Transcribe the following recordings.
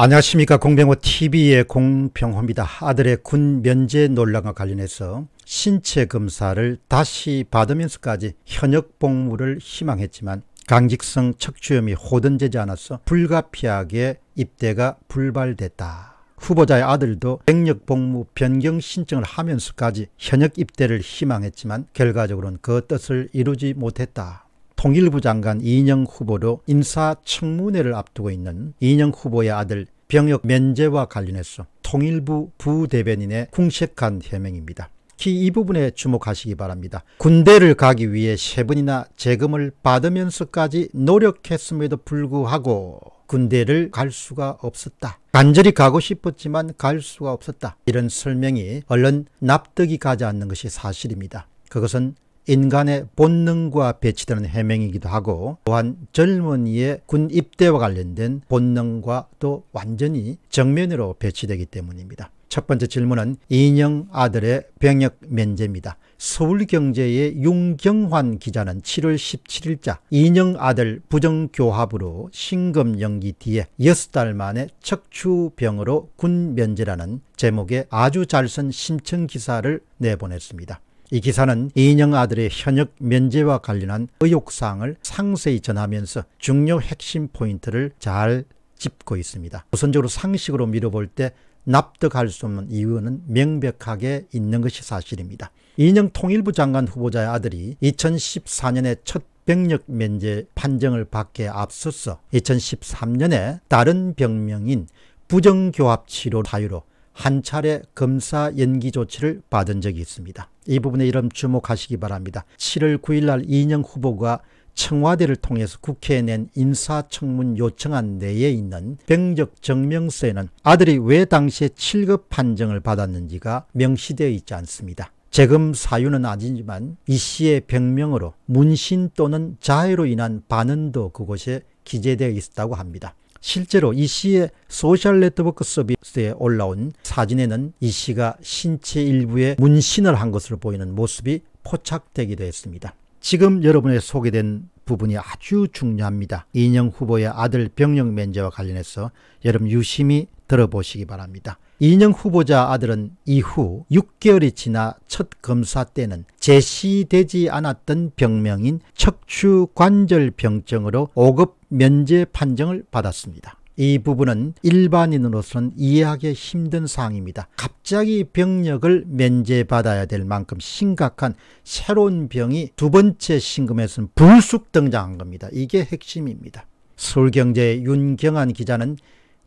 안녕하십니까 공병호TV의 공병호입니다. 아들의 군 면제 논란과 관련해서 신체 검사를 다시 받으면서까지 현역 복무를 희망했지만 강직성 척추염이 호전되지 않아서 불가피하게 입대가 불발됐다. 후보자의 아들도 백력 복무 변경 신청을 하면서까지 현역 입대를 희망했지만 결과적으로는 그 뜻을 이루지 못했다. 통일부 장관 이인영 후보로 인사청문회를 앞두고 있는 이인영 후보의 아들 병역 면제와 관련해서 통일부 부대변인의 궁색한 해명입니다. 특히 이 부분에 주목하시기 바랍니다. 군대를 가기 위해 세 번이나 재금을 받으면서까지 노력했음에도 불구하고 군대를 갈 수가 없었다. 간절히 가고 싶었지만 갈 수가 없었다. 이런 설명이 얼른 납득이 가지 않는 것이 사실입니다. 그것은 인간의 본능과 배치되는 해명이기도 하고 또한 젊은이의 군 입대와 관련된 본능과 도 완전히 정면으로 배치되기 때문입니다. 첫 번째 질문은 인형 아들의 병역 면제입니다. 서울경제의 윤경환 기자는 7월 17일자 인형 아들 부정교합으로 신검 연기 뒤에 6달 만에 척추병으로 군 면제라는 제목의 아주 잘 쓴 심층 기사를 내보냈습니다. 이 기사는 이인영 아들의 현역 면제와 관련한 의혹사항을 상세히 전하면서 중요 핵심 포인트를 잘 짚고 있습니다. 우선적으로 상식으로 밀어볼 때 납득할 수 없는 이유는 명백하게 있는 것이 사실입니다. 이인영 통일부 장관 후보자의 아들이 2014년에 첫 병력 면제 판정을 받기 앞서서 2013년에 다른 병명인 부정교합 치료 사유로 한 차례 검사 연기 조치를 받은 적이 있습니다. 이 부분에 이름 주목하시기 바랍니다. 7월 9일 날 이인영 후보가 청와대를 통해서 국회에 낸 인사청문 요청안 내에 있는 병적 증명서에는 아들이 왜 당시에 7급 판정을 받았는지가 명시되어 있지 않습니다. 재금 사유는 아니지만 이 씨의 병명으로 문신 또는 자해로 인한 반응도 그곳에 기재되어 있었다고 합니다. 실제로 이 씨의 소셜 네트워크 서비스에 올라온 사진에는 이 씨가 신체 일부에 문신을 한 것으로 보이는 모습이 포착되기도 했습니다. 지금 여러분의 소개된 부분이 아주 중요합니다. 이인영 후보의 아들 병역 면제와 관련해서 여러분 유심히 들어보시기 바랍니다. 이인영 후보자 아들은 이후 6개월이 지나 첫 검사 때는 제시되지 않았던 병명인 척추관절병증으로 5급 면제 판정을 받았습니다. 이 부분은 일반인으로서는 이해하기 힘든 사항입니다. 갑자기 병력을 면제받아야 될 만큼 심각한 새로운 병이 두 번째 신금에서는 불쑥 등장한 겁니다. 이게 핵심입니다. 서울경제의 윤경환 기자는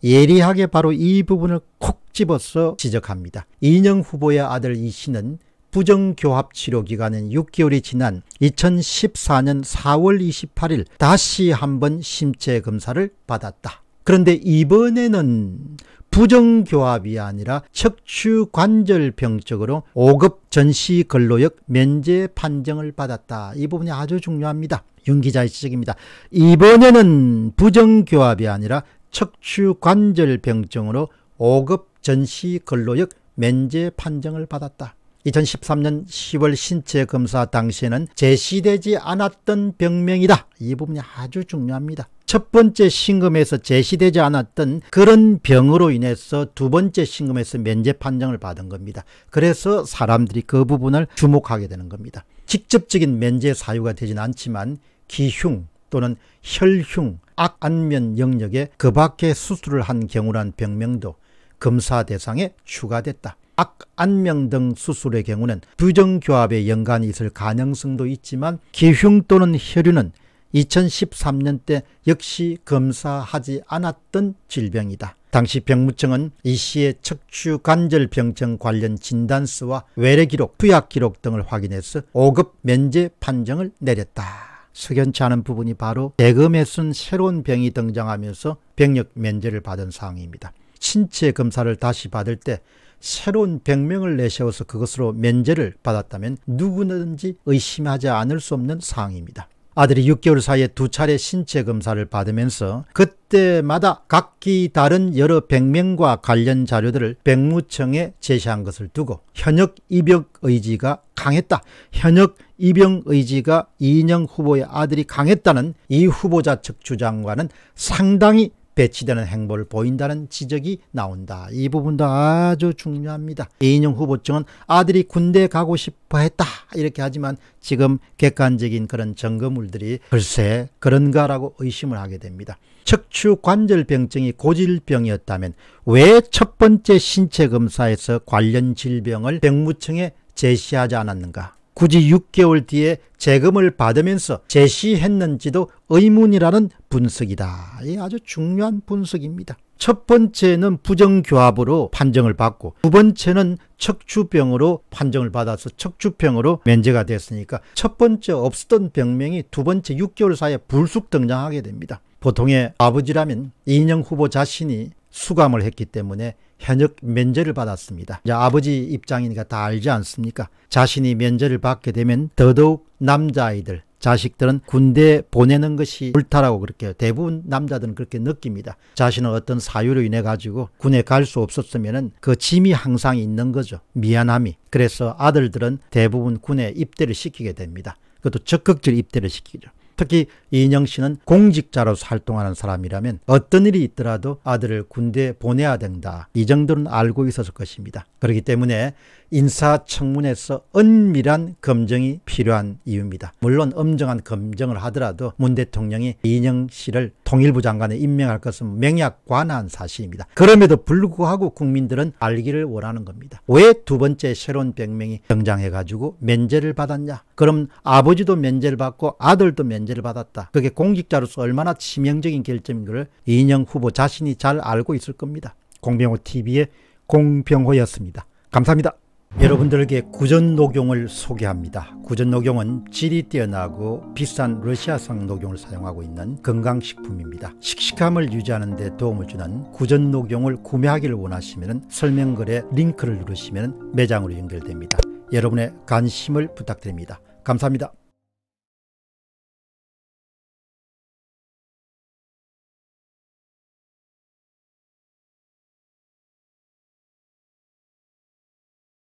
예리하게 바로 이 부분을 콕 집어서 지적합니다. 인영 후보의 아들 이 씨는 부정교합 치료 기간은 6개월이 지난 2014년 4월 28일 다시 한번 심체 검사를 받았다. 그런데 이번에는 부정교합이 아니라 척추관절병적으로 5급 전시 근로역 면제 판정을 받았다. 이 부분이 아주 중요합니다. 윤 기자의 지적입니다. 이번에는 부정교합이 아니라 척추관절병증으로 5급 전시 근로역 면제 판정을 받았다. 2013년 10월 신체 검사 당시에는 제시되지 않았던 병명이다. 이 부분이 아주 중요합니다. 첫 번째 신금에서 제시되지 않았던 그런 병으로 인해서 두 번째 신금에서 면제 판정을 받은 겁니다. 그래서 사람들이 그 부분을 주목하게 되는 겁니다. 직접적인 면제 사유가 되진 않지만 기흉 또는 혈흉, 악안면 영역에 그 밖에 수술을 한 경우란 병명도 검사 대상에 추가됐다. 악안면등 수술의 경우는 부정교합에 연관이 있을 가능성도 있지만 기흉 또는 혈류는 2013년 때 역시 검사하지 않았던 질병이다. 당시 병무청은 이 씨의 척추 관절 병증 관련 진단서와 외래 기록, 투약 기록 등을 확인해서 5급 면제 판정을 내렸다. 석연치 않은 부분이 바로 대검에 쓴 새로운 병이 등장하면서 병력 면제를 받은 상황입니다. 신체 검사를 다시 받을 때 새로운 병명을 내세워서 그것으로 면제를 받았다면 누구든지 의심하지 않을 수 없는 상황입니다. 아들이 6개월 사이에 두 차례 신체 검사를 받으면서 그때마다 각기 다른 여러 백명과 관련 자료들을 백무청에 제시한 것을 두고 현역 입역 의지가 강했다. 현역 입영 의지가 이인영 후보의 아들이 강했다는 이 후보자 측 주장과는 상당히 배치되는 행보를 보인다는 지적이 나온다. 이 부분도 아주 중요합니다. 이인용 후보층은 아들이 군대 가고 싶어 했다 이렇게 하지만 지금 객관적인 그런 점검물들이 글쎄 그런가라고 의심을 하게 됩니다. 척추관절병증이 고질병이었다면 왜 첫 번째 신체검사에서 관련 질병을 병무청에 제시하지 않았는가? 굳이 6개월 뒤에 재금을 받으면서 제시했는지도 의문이라는 분석이다. 아주 중요한 분석입니다. 첫 번째는 부정교합으로 판정을 받고 두 번째는 척추병으로 판정을 받아서 척추병으로 면제가 됐으니까 첫 번째 없었던 병명이 두 번째 6개월 사이에 불쑥 등장하게 됩니다. 보통의 아버지라면 이인영 후보 자신이 수감을 했기 때문에 현역 면제를 받았습니다. 아버지 입장이니까 다 알지 않습니까? 자신이 면제를 받게 되면 더더욱 남자아이들, 자식들은 군대 에 보내는 것이 옳다라고 그렇게 대부분 남자들은 그렇게 느낍니다. 자신은 어떤 사유로 인해 가지고 군에 갈 수 없었으면 그 짐이 항상 있는 거죠. 미안함이. 그래서 아들들은 대부분 군에 입대를 시키게 됩니다. 그것도 적극적 으로 입대를 시키죠. 특히 이인영 씨는 공직자로서 활동하는 사람이라면 어떤 일이 있더라도 아들을 군대에 보내야 된다. 이 정도는 알고 있었을 것입니다. 그렇기 때문에 인사청문회에서 은밀한 검증이 필요한 이유입니다. 물론 엄정한 검증을 하더라도 문 대통령이 이인영 씨를 통일부 장관에 임명할 것은 명약 관한 사실입니다. 그럼에도 불구하고 국민들은 알기를 원하는 겁니다. 왜 두 번째 새로운 병명이 등장해가지고 면제를 받았냐? 그럼 아버지도 면제를 받고 아들도 면제를 받았다. 그게 공직자로서 얼마나 치명적인 결점인 걸 이인영 후보 자신이 잘 알고 있을 겁니다. 공병호TV의 공병호였습니다. 감사합니다. 여러분들에게 구전 녹용을 소개합니다. 구전 녹용은 질이 뛰어나고 비싼 러시아성 녹용을 사용하고 있는 건강식품입니다. 식식함을 유지하는 데 도움을 주는 구전 녹용을 구매하기를 원하시면 설명글에 링크를 누르시면 매장으로 연결됩니다. 여러분의 관심을 부탁드립니다. 감사합니다.